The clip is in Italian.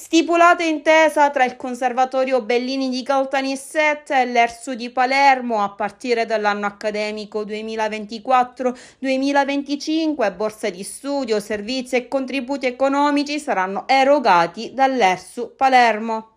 Stipulata intesa tra il Conservatorio Bellini di Caltanissetta e l'ERSU di Palermo a partire dall'anno accademico 2024-2025, borse di studio, servizi e contributi economici saranno erogati dall'ERSU Palermo.